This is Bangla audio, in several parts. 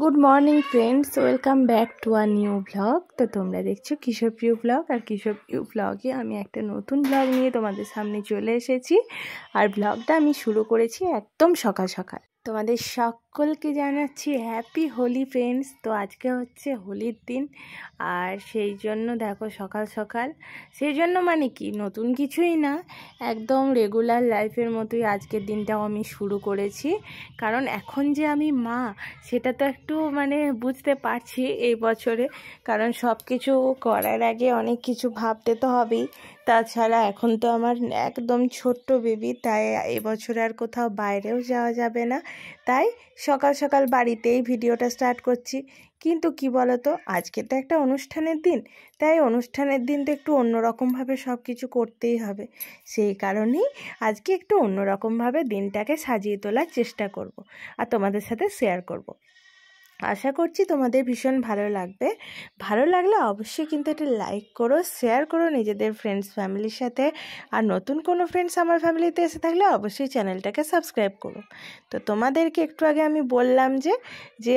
Good morning friends welcome back to our new blog তো তোমরা দেখছো কিশোর প্রিয় ব্লগ আর কিশোর প্রিয় ব্লগে আমি একটা নতুন ব্লগ নিয়ে তোমাদের সামনে চলে এসেছি আর ব্লগটা আমি শুরু করেছি একদম সকাল সকাল তোমাদের সক সকলকে জানাচ্ছি হ্যাপি হোলি ফ্রেন্ডস তো আজকে হচ্ছে হোলির দিন আর সেই জন্য দেখো সকাল সকাল সেই জন্য মানে কি নতুন কিছুই না একদম রেগুলার লাইফের মতোই আজকের দিনটাও আমি শুরু করেছি কারণ এখন যে আমি মা সেটা তো একটু মানে বুঝতে পারছি এই বছরে কারণ সব কিছু করার আগে অনেক কিছু ভাবতে তো হবেই তাছাড়া এখন তো আমার একদম ছোট্ট বেবি তাই এবছর আর কোথাও বাইরেও যাওয়া যাবে না তাই সকাল সকাল বাড়িতেই ভিডিওটা স্টার্ট করছি কিন্তু কি তো আজকে তো একটা অনুষ্ঠানের দিন তাই অনুষ্ঠানের দিন তো একটু অন্যরকমভাবে সব কিছু করতেই হবে সেই কারণেই আজকে একটু অন্যরকমভাবে দিনটাকে সাজিয়ে তোলার চেষ্টা করব আর তোমাদের সাথে শেয়ার করব আশা করছি তোমাদের ভীষণ ভালো লাগবে ভালো লাগলে অবশ্যই কিন্তু এটা লাইক করো শেয়ার করো নিজেদের ফ্রেন্ডস ফ্যামিলির সাথে আর নতুন কোনো ফ্রেন্ডস আমার ফ্যামিলিতে এসে থাকলে অবশ্যই চ্যানেলটাকে সাবস্ক্রাইব করো তো তোমাদেরকে একটু আগে আমি বললাম যে যে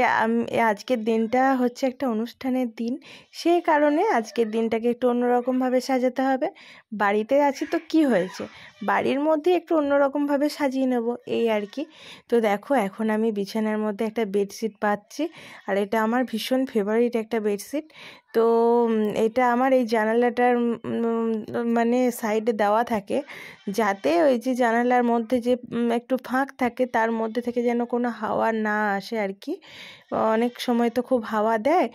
আজকের দিনটা হচ্ছে একটা অনুষ্ঠানের দিন সেই কারণে আজকের দিনটাকে একটু অন্যরকমভাবে সাজাতে হবে বাড়িতে আছি তো কি হয়েছে বাড়ির মধ্যে একটু অন্যরকমভাবে সাজিয়ে নেব এই আর কি তো দেখো এখন আমি বিছানার মধ্যে একটা বেডশিট পাচ্ছি আর এটা আমার ভীষণ ফেভারিট একটা বেডশিট তো এটা আমার এই জানালাটার মানে সাইডে দেওয়া থাকে যাতে ওই যে জানালার মধ্যে যে একটু ফাঁক থাকে তার মধ্যে থেকে যেন কোনো হাওয়া না আসে আর কি অনেক সময় তো খুব হাওয়া দেয়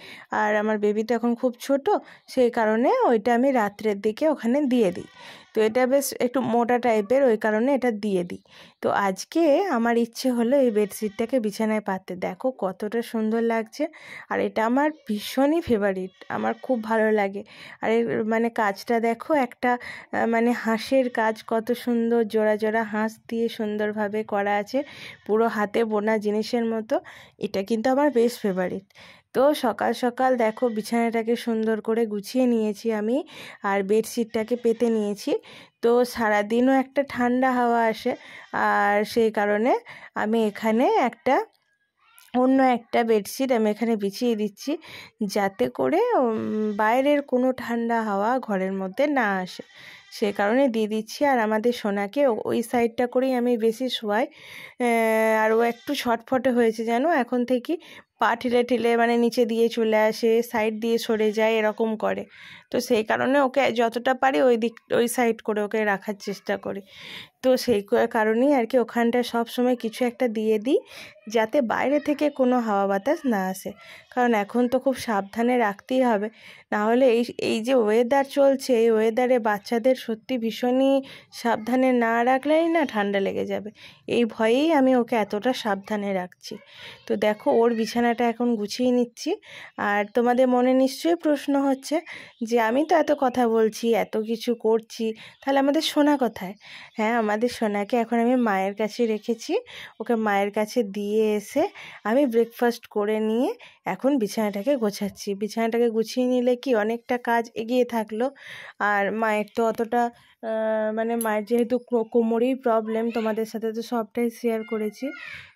আর আমার বেবি তো এখন খুব ছোট সেই কারণে ওইটা আমি রাত্রের দিকে ওখানে দিয়ে দিই তো এটা বেশ একটু মোটা টাইপের ওই কারণে এটা দিয়ে দিই তো আজকে আমার ইচ্ছে হলো এই বেডশিটটাকে বিছানায় পাততে দেখো কতটা সুন্দর লাগছে আর এটা আমার ভীষণই ফেভারিট আমার খুব ভালো লাগে আর মানে কাজটা দেখো একটা মানে হাঁসের কাজ কত সুন্দর জোড়া জোড়া হাঁস দিয়ে সুন্দরভাবে করা আছে পুরো হাতে বোনা জিনিসের মতো এটা কিন্তু আমার বেশ ফেভারিট তো সকাল সকাল দেখো বিছানাটাকে সুন্দর করে গুছিয়ে নিয়েছি আমি আর বেডশিটটাকে পেতে নিয়েছি তো সারাদিনও একটা ঠান্ডা হাওয়া আসে আর সেই কারণে আমি এখানে একটা অন্য একটা বেডশিট আমি এখানে বিছিয়ে দিচ্ছি যাতে করে বাইরের কোনো ঠান্ডা হাওয়া ঘরের মধ্যে না আসে সে কারণে দিয়ে দিচ্ছি আর আমাদের সোনাকে ওই সাইডটা করেই আমি বেশি শোয়াই আর ও একটু ছটফটে হয়েছে যেন এখন থেকে পা ঠেলে ঠেলে মানে নিচে দিয়ে চলে আসে সাইড দিয়ে সরে যায় এরকম করে তো সেই কারণে ওকে যতটা পারি ওই দিক ওই সাইড করে ওকে রাখার চেষ্টা করি তো সেই কারণেই আর কি ওখানটায় সবসময় কিছু একটা দিয়ে দিই যাতে বাইরে থেকে কোনো হাওয়া বাতাস না আসে কারণ এখন তো খুব সাবধানে রাখতেই হবে নাহলে এই এই যে ওয়েদার চলছে এই ওয়েদারে বাচ্চাদের সত্যি ভীষণই সাবধানে না রাখলেই না ঠান্ডা লেগে যাবে এই ভয়েই আমি ওকে এতটা সাবধানে রাখছি তো দেখো ওর বিছানা বিছানাটা এখন গুছিয়ে নিচ্ছি আর তোমাদের মনে নিশ্চয়ই প্রশ্ন হচ্ছে যে আমি তো এত কথা বলছি এত কিছু করছি তাহলে আমাদের সোনা কোথায় হ্যাঁ আমাদের সোনাকে এখন আমি মায়ের কাছে রেখেছি ওকে মায়ের কাছে দিয়ে এসে আমি ব্রেকফাস্ট করে নিয়ে এখন বিছানাটাকে গোছাচ্ছি বিছানাটাকে গুছিয়ে নিলে কি অনেকটা কাজ এগিয়ে থাকলো আর মায়ের তো অতটা মানে মায়ের যেহেতু কোমরেই প্রবলেম তোমাদের সাথে তো সবটাই শেয়ার করেছি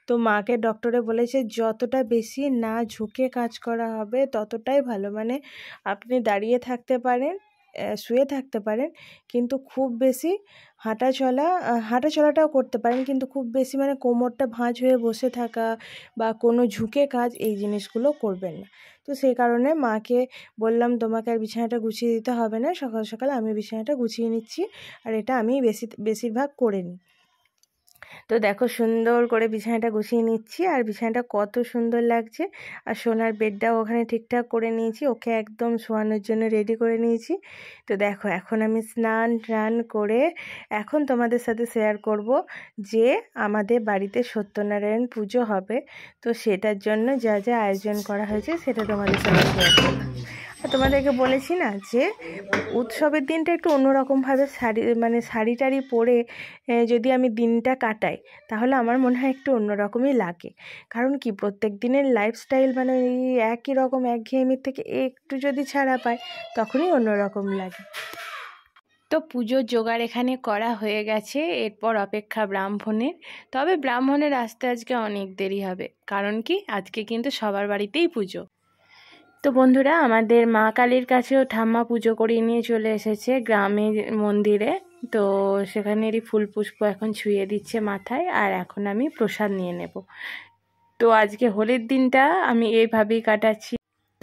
তো মাকে ডক্টরে বলেছে যতটা বেশি না ঝুঁকে কাজ করা হবে ততটাই ভালো মানে আপনি দাঁড়িয়ে থাকতে পারেন শুয়ে থাকতে পারেন কিন্তু খুব বেশি হাঁটা চলা হাঁটা চলাটাও করতে পারেন কিন্তু খুব বেশি মানে কোমরটা ভাঁজ হয়ে বসে থাকা বা কোনো ঝুঁকে কাজ এই জিনিসগুলো করবেন না তো সেই কারণে মাকে বললাম তোমাকে আর বিছানাটা গুছিয়ে দিতে হবে না সকাল সকাল আমি বিছানাটা গুছিয়ে নিচ্ছি আর এটা আমি বেশি বেশিরভাগ করে নিই তো দেখো সুন্দর করে বিছানাটা গুছিয়ে নিচ্ছি আর বিছানাটা কত সুন্দর লাগছে আর সোনার বেডটাও ওখানে ঠিকঠাক করে নিয়েছি ওকে একদম শোয়ানোর জন্য রেডি করে নিয়েছি তো দেখো এখন আমি স্নান টান করে এখন তোমাদের সাথে শেয়ার করব যে আমাদের বাড়িতে সত্যনারায়ণ পুজো হবে তো সেটার জন্য যা যা আয়োজন করা হয়েছে সেটা তোমাদের সাথে শেয়ার করবো তোমাদেরকে বলেছি না যে উৎসবের দিনটা একটু অন্যরকমভাবে শাড়ি মানে শাড়ি টাড়ি পরে যদি আমি দিনটা কাটাই তাহলে আমার মনে হয় একটু অন্যরকমই লাগে কারণ কি প্রত্যেক দিনের লাইফস্টাইল মানে একই রকম একঘেয়েমির থেকে একটু যদি ছাড়া পাই তখনই অন্যরকম লাগে তো পুজোর জোগাড় এখানে করা হয়ে গেছে এরপর অপেক্ষা ব্রাহ্মণের তবে ব্রাহ্মণের আসতে আজকে অনেক দেরি হবে কারণ কি আজকে কিন্তু সবার বাড়িতেই পুজো তো বন্ধুরা আমাদের মা কালীর কাছেও ঠাম্মা পুজো করিয়ে নিয়ে চলে এসেছে গ্রামের মন্দিরে তো সেখানেরই ফুল পুষ্প এখন ছুঁয়ে দিচ্ছে মাথায় আর এখন আমি প্রসাদ নিয়ে নেব তো আজকে হোলির দিনটা আমি এইভাবেই কাটাচ্ছি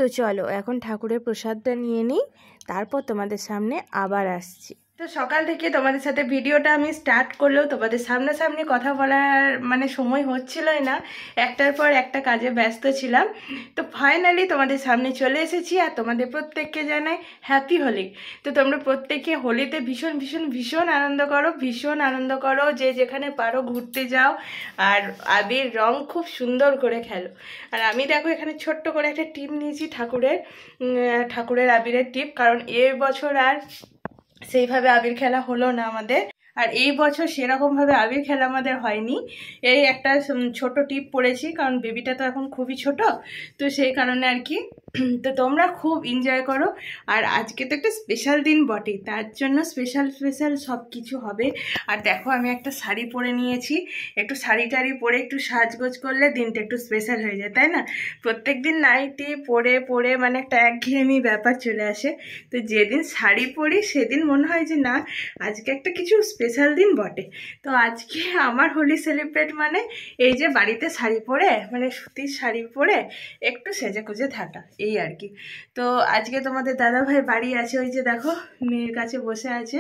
তো চলো এখন ঠাকুরের প্রসাদটা নিয়ে নিই তারপর তোমাদের সামনে আবার আসছি তো সকাল থেকে তোমাদের সাথে ভিডিওটা আমি স্টার্ট করলেও তোমাদের সামনাসামনি কথা বলার মানে সময় হচ্ছিলই না একটার পর একটা কাজে ব্যস্ত ছিলাম তো ফাইনালি তোমাদের সামনে চলে এসেছি আর তোমাদের প্রত্যেককে জানাই হ্যাপি হোলি তো তোমরা প্রত্যেকে হোলিতে ভীষণ ভীষণ ভীষণ আনন্দ করো ভীষণ আনন্দ করো যে যেখানে পারো ঘুরতে যাও আর আবির রং খুব সুন্দর করে খেলো আর আমি দেখো এখানে ছোট্ট করে একটা টিপ নিয়েছি ঠাকুরের ঠাকুরের আবিরের টিপ কারণ এ বছর আর সেইভাবে আবির খেলা হলো না আমাদের আর এই বছর সেরকমভাবে আবির খেলা আমাদের হয়নি এই একটা ছোট টিপ পড়েছি কারণ বেবিটা তো এখন খুবই ছোট তো সেই কারণে আর কি তো তোমরা খুব এনজয় করো আর আজকে তো একটা স্পেশাল দিন বটে তার জন্য স্পেশাল স্পেশাল সব কিছু হবে আর দেখো আমি একটা শাড়ি পরে নিয়েছি একটু শাড়ি টাড়ি পরে একটু সাজগোজ করলে দিনটা একটু স্পেশাল হয়ে যায় তাই না প্রত্যেক দিন নাইটে পরে পরে মানে একটা একঘেয়েমি ব্যাপার চলে আসে তো যেদিন শাড়ি পরি সেদিন মনে হয় যে না আজকে একটা কিছু স্পেশাল দিন বটে তো আজকে আমার হোলি সেলিব্রেট মানে এই যে বাড়িতে শাড়ি পরে মানে সুতির শাড়ি পরে একটু সেজে কুজে থাকা এই আর কি তো আজকে তোমাদের দাদাভাই বাড়ি আছে ওই যে দেখো মেয়ের কাছে বসে আছে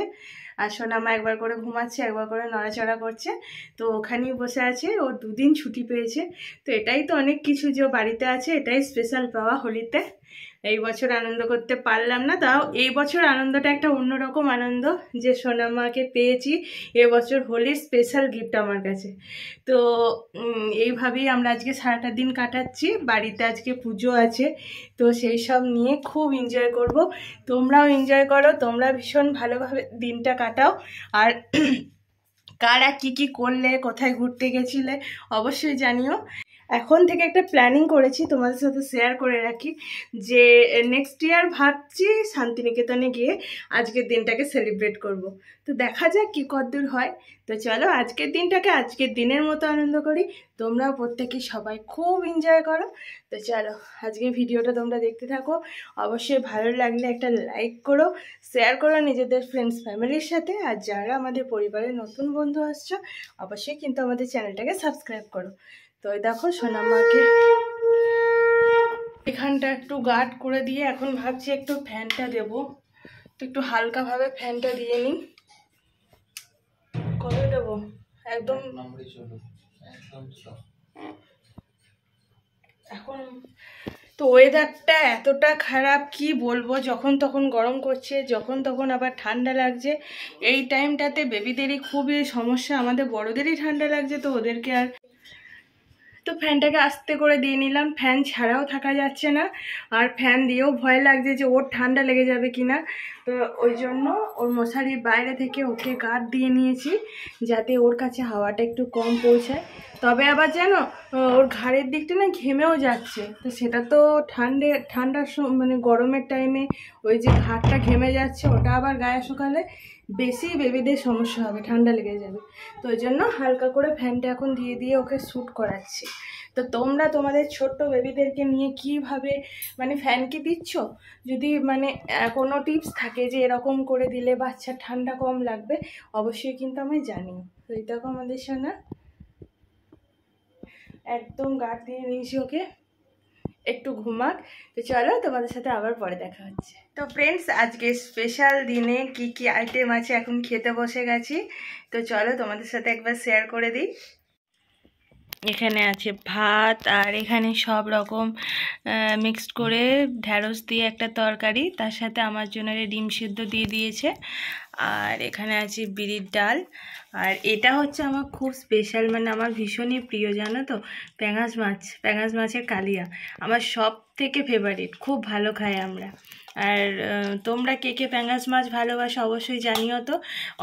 আর সোনামা একবার করে ঘুমাচ্ছে একবার করে নড়াচড়া করছে তো ওখানেই বসে আছে ও দুদিন ছুটি পেয়েছে তো এটাই তো অনেক কিছু যে বাড়িতে আছে এটাই স্পেশাল পাওয়া হোলিতে এই বছর আনন্দ করতে পারলাম না তাও এই বছর আনন্দটা একটা অন্যরকম আনন্দ যে সোনামাকে পেয়েছি এবছর হোলির স্পেশাল গিফট আমার কাছে তো এইভাবেই আমরা আজকে সারাটা দিন কাটাচ্ছি বাড়িতে আজকে পুজো আছে তো সেই সব নিয়ে খুব এনজয় করব তোমরাও এনজয় করো তোমরা ভীষণ ভালোভাবে দিনটা কাটাও আর কারা কি কি করলে কোথায় ঘুরতে গেছিলে অবশ্যই জানিও এখন থেকে একটা প্ল্যানিং করেছি তোমাদের সাথে শেয়ার করে রাখি যে নেক্সট ইয়ার ভাবছি শান্তিনিকেতনে গিয়ে আজকের দিনটাকে সেলিব্রেট করব। তো দেখা যাক কী কদ্দূর হয় তো চলো আজকের দিনটাকে আজকের দিনের মতো আনন্দ করি তোমরাও প্রত্যেকে সবাই খুব এনজয় করো তো চলো আজকে ভিডিওটা তোমরা দেখতে থাকো অবশ্যই ভালো লাগলে একটা লাইক করো শেয়ার করো নিজেদের ফ্রেন্ডস ফ্যামিলির সাথে আর যারা আমাদের পরিবারের নতুন বন্ধু আসছো অবশ্যই কিন্তু আমাদের চ্যানেলটাকে সাবস্ক্রাইব করো তো ওই দেখো সোনামাকে এখানটা একটু গার্ড করে দিয়ে এখন ভাবছি একটু ফ্যানটা দেব তো একটু হালকাভাবে ফ্যানটা দিয়ে নিই কবে দেব একদম এখন তো ওয়েদারটা এতটা খারাপ কি বলবো যখন তখন গরম করছে যখন তখন আবার ঠান্ডা লাগছে এই টাইমটাতে বেবিদেরই খুবই সমস্যা আমাদের বড়দেরই ঠান্ডা লাগছে তো ওদেরকে আর তো ফ্যানটাকে আস্তে করে দিয়ে নিলাম ফ্যান ছাড়াও থাকা যাচ্ছে না আর ফ্যান দিয়েও ভয় লাগছে যে ওর ঠান্ডা লেগে যাবে কিনা তো ওই জন্য ওর মশারির বাইরে থেকে ওকে গার্ড দিয়ে নিয়েছি যাতে ওর কাছে হাওয়াটা একটু কম পৌঁছায় তবে আবার যেন ওর ঘাড়ের দিকটা না ঘেমেও যাচ্ছে তো সেটা তো ঠান্ডে ঠান্ডার মানে গরমের টাইমে ওই যে ঘাটটা ঘেমে যাচ্ছে ওটা আবার গায়ে শুকালে বেশি বেবিদের সমস্যা হবে ঠান্ডা লেগে যাবে তো ওই জন্য হালকা করে ফ্যানটা এখন দিয়ে দিয়ে ওকে শ্যুট করাচ্ছি তো তোমরা তোমাদের ছোট্ট বেবিদেরকে নিয়ে কিভাবে মানে ফ্যানকে দিচ্ছ যদি মানে কোনো টিপস থাকে যে এরকম করে দিলে বাচ্চা ঠান্ডা কম লাগবে অবশ্যই কিন্তু আমি জানি তো এটা আমাদের সোনা একদম গাড় দিয়ে নিয়েছি ওকে একটু ঘুমাক তো চলো তোমাদের সাথে আবার পরে দেখা হচ্ছে তো ফ্রেন্ডস আজকে স্পেশাল দিনে কি কি আইটেম আছে এখন খেতে বসে গেছি তো চলো তোমাদের সাথে একবার শেয়ার করে দিই এখানে আছে ভাত আর এখানে সব রকম মিক্সড করে ঢ্যাঁড়স দিয়ে একটা তরকারি তার সাথে আমার জন্য ডিম সিদ্ধ দিয়ে দিয়েছে আর এখানে আছে বিড়ির ডাল আর এটা হচ্ছে আমার খুব স্পেশাল মানে আমার ভীষণই প্রিয় জানো তো প্যাঁগাজ মাছ প্যাঁগাজ মাছের কালিয়া আমার সব থেকে ফেভারিট খুব ভালো খাই আমরা আর তোমরা কে কে প্যাঙ্গাস মাছ ভালোবাসো অবশ্যই জানিও তো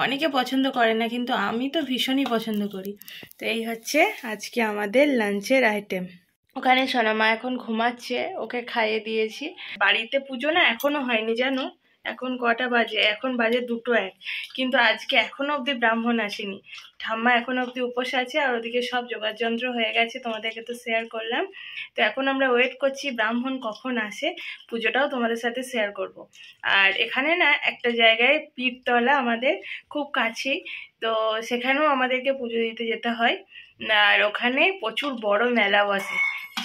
অনেকে পছন্দ করে না কিন্তু আমি তো ভীষণই পছন্দ করি তো এই হচ্ছে আজকে আমাদের লাঞ্চের আইটেম ওখানে সোনামা এখন ঘুমাচ্ছে ওকে খাইয়ে দিয়েছি বাড়িতে পুজো না এখনও হয়নি জানো এখন কটা বাজে এখন বাজে দুটো এক কিন্তু আজকে এখনও অবধি ব্রাহ্মণ আসেনি ঠাম্মা এখনও অবধি উপোস আছে আর ওদিকে সব যোগাযন্ত্র হয়ে গেছে তোমাদেরকে তো শেয়ার করলাম তো এখন আমরা ওয়েট করছি ব্রাহ্মণ কখন আসে পুজোটাও তোমাদের সাথে শেয়ার করব। আর এখানে না একটা জায়গায় পীরতলা আমাদের খুব কাছেই তো সেখানেও আমাদেরকে পুজো দিতে যেতে হয় আর ওখানে প্রচুর বড় মেলা বসে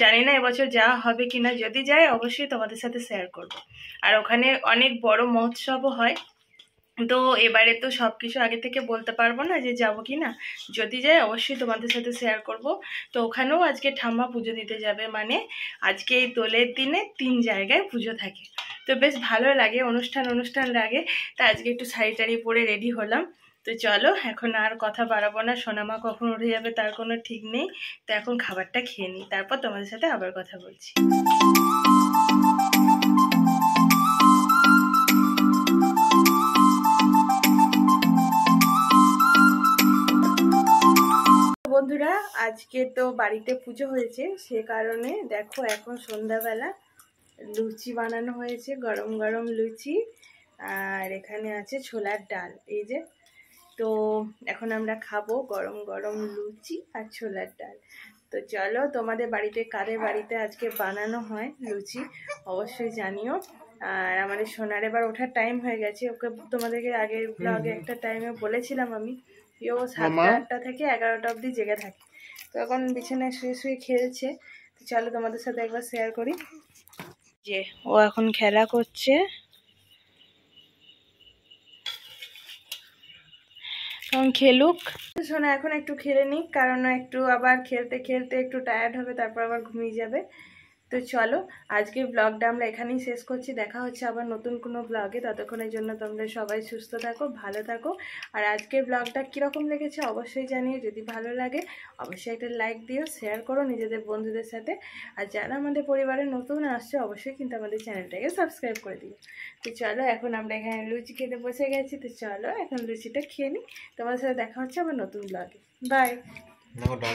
জানি না এবছর যাওয়া হবে কি না যদি যায় অবশ্যই তোমাদের সাথে শেয়ার করবো আর ওখানে অনেক বড় মহোৎসবও হয় তো এবারে তো সব কিছু আগে থেকে বলতে পারবো না যে যাব কি না যদি যাই অবশ্যই তোমাদের সাথে শেয়ার করব তো ওখানেও আজকে ঠাম্মা পুজো দিতে যাবে মানে আজকে এই দোলের দিনে তিন জায়গায় পুজো থাকে তো বেশ ভালো লাগে অনুষ্ঠান অনুষ্ঠান লাগে তা আজকে একটু শাড়ি টাড়ি পরে রেডি হলাম তো চলো এখন আর কথা বাড়াবো না সোনামা কখন উঠে যাবে তার কোনো ঠিক নেই তো এখন খাবারটা খেয়ে নিই তারপর তোমাদের সাথে আবার কথা বলছি বন্ধুরা আজকে তো বাড়িতে পুজো হয়েছে সে কারণে দেখো এখন সন্ধ্যাবেলা লুচি বানানো হয়েছে গরম গরম লুচি আর এখানে আছে ছোলার ডাল এই যে তো এখন আমরা খাবো গরম গরম লুচি আর ছোলার ডাল তো চলো তোমাদের বাড়িতে কাদের বাড়িতে আজকে বানানো হয় লুচি অবশ্যই জানিও আর আমাদের সোনার এবার ওঠার টাইম হয়ে গেছে ওকে তোমাদেরকে আগে আগে একটা টাইমে বলেছিলাম আমি ও সাতটা আটটা থেকে এগারোটা অবধি জেগে থাকে তো এখন বিছানায় শুয়ে শুয়ে খেলছে তো চলো তোমাদের সাথে একবার শেয়ার করি যে ও এখন খেলা করছে খেলুক শোনা এখন একটু খেলে নিক কারণ একটু আবার খেলতে খেলতে একটু টায়ার্ড হবে তারপর আবার ঘুমিয়ে যাবে তো চলো আজকে ব্লগটা আমরা এখানেই শেষ করছি দেখা হচ্ছে আবার নতুন কোনো ব্লগে ততক্ষণের জন্য তোমরা সবাই সুস্থ থাকো ভালো থাকো আর আজকের ব্লগটা কীরকম লেগেছে অবশ্যই জানিয়ে যদি ভালো লাগে অবশ্যই একটা লাইক দিও শেয়ার করো নিজেদের বন্ধুদের সাথে আর যারা আমাদের পরিবারে নতুন আসছে অবশ্যই কিন্তু আমাদের চ্যানেলটাকে সাবস্ক্রাইব করে দিও তো চলো এখন আমরা এখানে লুচি খেতে বসে গেছি তো চলো এখন লুচিটা খেয়ে নিই তোমার সাথে দেখা হচ্ছে আবার নতুন ব্লগে বাই